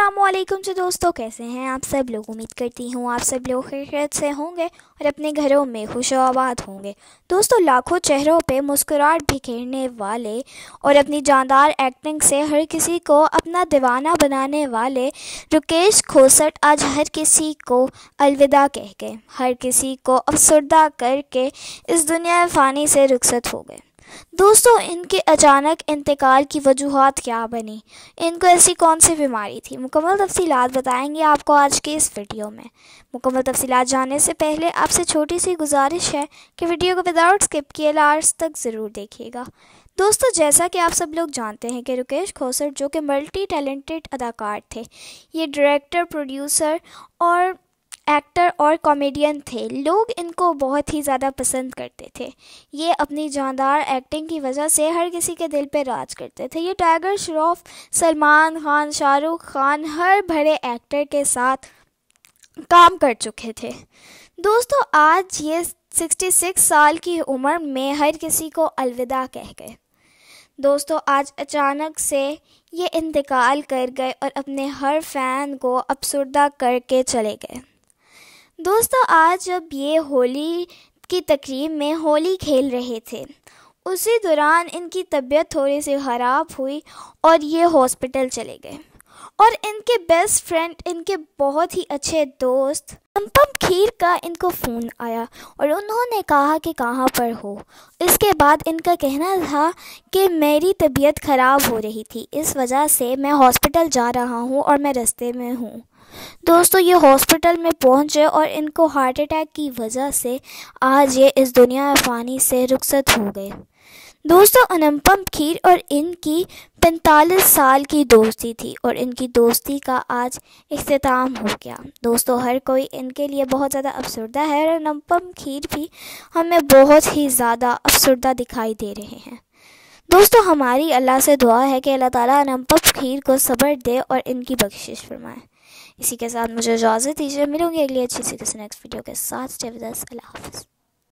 अल्लाम जो दोस्तों कैसे हैं आप सब लोग उम्मीद करती हूँ आप सब लोग खैरियत से होंगे और अपने घरों में खुश आबाद होंगे दोस्तों लाखों चेहरों पे मुस्कुराहट बिखेरने वाले और अपनी जानदार एक्टिंग से हर किसी को अपना दीवाना बनाने वाले रुकेश खोसट आज हर किसी को अलविदा कह के हर किसी को अफसरदा करके इस दुनिया फ़ानी से रुखसत हो गए दोस्तों इनके अचानक इंतकाल की वजूहत क्या बनी इनको ऐसी कौन सी बीमारी थी मुकम्मल तफसीत बताएंगे आपको आज के इस वीडियो में मुकम्मल तफसीत जानने से पहले आपसे छोटी सी गुजारिश है कि वीडियो को विदाउट स्किप किए लास्ट तक ज़रूर देखिएगा दोस्तों जैसा कि आप सब लोग जानते हैं कि रुकेश खोसर जो कि मल्टी टैलेंटेड अदाकार थे ये डायरेक्टर प्रोड्यूसर और एक्टर और कॉमेडियन थे लोग इनको बहुत ही ज़्यादा पसंद करते थे ये अपनी जानदार एक्टिंग की वजह से हर किसी के दिल पर राज करते थे ये टाइगर श्रॉफ सलमान खान शाहरुख खान हर भरे एक्टर के साथ काम कर चुके थे दोस्तों आज ये 66 साल की उम्र में हर किसी को अलविदा कह गए दोस्तों आज अचानक से ये इंतकाल कर गए और अपने हर फैन को अपसुर्दा करके चले गए दोस्तों आज जब ये होली की तकरीब में होली खेल रहे थे उसी दौरान इनकी तबीयत थोड़ी सी ख़राब हुई और ये हॉस्पिटल चले गए और इनके बेस्ट फ्रेंड इनके बहुत ही अच्छे दोस्त पम्पम खीर का इनको फ़ोन आया और उन्होंने कहा कि कहाँ पर हो इसके बाद इनका कहना था कि मेरी तबीयत ख़राब हो रही थी इस वजह से मैं हॉस्पिटल जा रहा हूँ और मैं रस्ते में हूँ दोस्तों ये हॉस्पिटल में पहुंचे और इनको हार्ट अटैक की वजह से आज ये इस दुनिया फ़ानी से रुखसत हो गए दोस्तों अनुपम खीर और इनकी पैंतालीस साल की दोस्ती थी और इनकी दोस्ती का आज अख्ताम हो गया दोस्तों हर कोई इनके लिए बहुत ज़्यादा अफसरदा है और अनुपम खीर भी हमें बहुत ही ज़्यादा अफसरदा दिखाई दे रहे हैं दोस्तों हमारी अल्लाह से दुआ है कि अल्लाह ताला हम पप खीर को सबर दे और इनकी बख्शिश फरमाए इसी के साथ मुझे इजाज़त दीजिए मिलूंगी अगली अच्छी सी किसी नेक्स्ट वीडियो के साथ अल्लाह हाफिज़